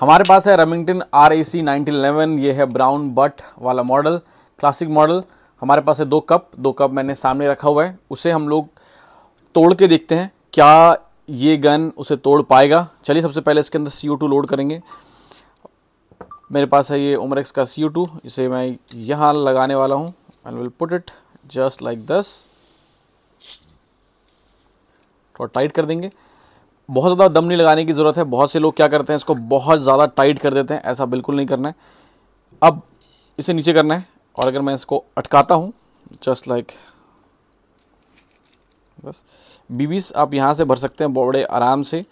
हमारे पास है Remington R A C nineteen ये है ब्राउन बट वाला मॉडल क्लासिक मॉडल हमारे पास है दो कप दो कप मैंने सामने रखा हुआ है उसे हम लोग तोड़ के देखते हैं क्या ये गन उसे तोड़ पाएगा चलिए सबसे पहले इसके अंदर सी लोड करेंगे मेरे पास है ये उमरेक्स का सी इसे मैं यहाँ लगाने वाला हूँ and will put it just like this थोड़ा टाइट कर देंगे बहुत ज़्यादा दम नहीं लगाने की ज़रूरत है बहुत से लोग क्या करते हैं इसको बहुत ज़्यादा टाइट कर देते हैं ऐसा बिल्कुल नहीं करना है अब इसे नीचे करना है और अगर मैं इसको अटकाता हूँ जस्ट लाइक बस बीबीस आप यहाँ से भर सकते हैं बड़े आराम से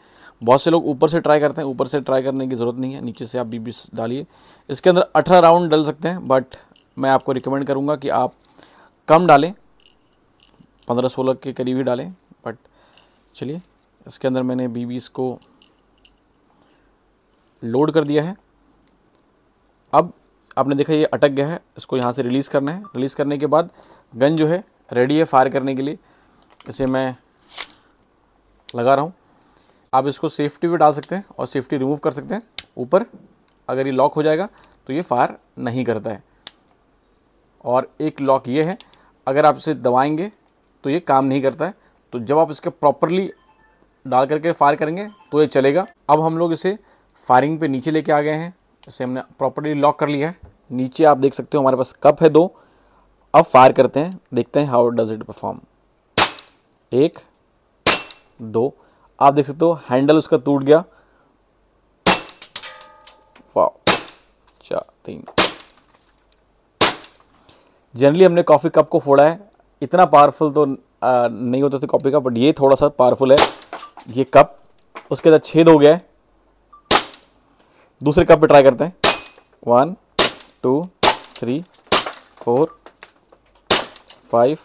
बहुत से लोग ऊपर से ट्राई करते हैं ऊपर से ट्राई करने की ज़रूरत नहीं है नीचे से आप बीबीस डालिए इसके अंदर अठारह राउंड डाल सकते हैं बट मैं आपको रिकमेंड करूँगा कि आप कम डालें पंद्रह सोलह के करीब ही डालें बट चलिए इसके अंदर मैंने बी को लोड कर दिया है अब आपने देखा ये अटक गया है इसको यहाँ से रिलीज़ करना है रिलीज़ करने के बाद गन जो है रेडी है फायर करने के लिए इसे मैं लगा रहा हूँ आप इसको सेफ्टी भी डाल सकते हैं और सेफ्टी रिमूव कर सकते हैं ऊपर अगर ये लॉक हो जाएगा तो ये फायर नहीं करता है और एक लॉक ये है अगर आप इसे दबाएंगे तो ये काम नहीं करता है तो जब आप इसके प्रॉपरली डाल करके फायर करेंगे तो ये चलेगा अब हम लोग इसे फायरिंग पे नीचे लेके आ गए हैं इसे हमने प्रॉपर्ली लॉक कर लिया है नीचे आप देख सकते हो हमारे पास कप है दो अब फायर करते हैं देखते हैं हाउ डज इट परफॉर्म एक दो आप देख सकते हो हैंडल उसका टूट गया वाह चार तीन जनरली हमने कॉफ़ी कप को फोड़ा है इतना पावरफुल तो आ, नहीं होता था कॉफ़ी कप बट ये थोड़ा सा पावरफुल है ये कप उसके अंदर छेद हो गया है दूसरे कप पे ट्राई करते हैं one two three four five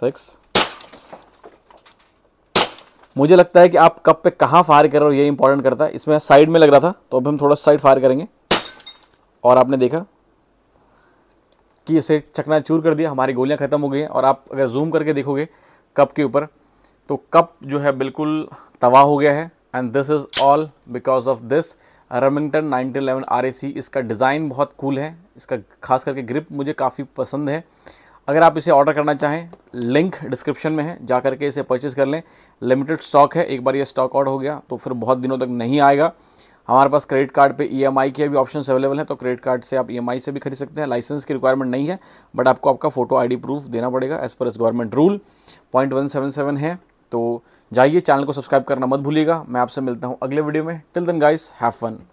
six मुझे लगता है कि आप कप पे कहाँ फायर कर रहे हो ये इंपॉर्टेंट करता है इसमें साइड में लग रहा था तो अब हम थोड़ा साइड फायर करेंगे और आपने देखा कि इसे चकनाचूर कर दिया हमारी गोलियां ख़त्म हो गई हैं और आप अगर जूम करके देखोगे कप के ऊपर तो कप जो है बिल्कुल तबाह हो गया है and this is all because of this Remington 1911 RAC इसका डिज़ाइन बहुत कूल है इसका खास करके ग्रिप मुझे काफ़ी पसंद है अगर आप इसे ऑर्डर करना चाहें लिंक डिस्क्रिप्शन में है जा करके इसे परचेज़ कर लें लिमिटेड स्टॉक है एक बार ये स्टॉक आउट हो गया तो फिर बहुत दिनों तक नहीं आएगा हमारे पास क्रेडिट कार्ड पे ईएमआई e के भी ऑप्शन अवेलेबल हैं तो क्रेडिट कार्ड से आप ईएमआई e से भी खरीद सकते हैं लाइसेंस की रिक्वायरमेंट नहीं है बट आपको आपका फोटो आईडी प्रूफ देना पड़ेगा as per government rule point one seven seven है तो जाइए चैनल को सब्सक्राइब करना मत भूलिएगा मैं आपसे मिलता हूँ अगले वीडियो में till then guys have fun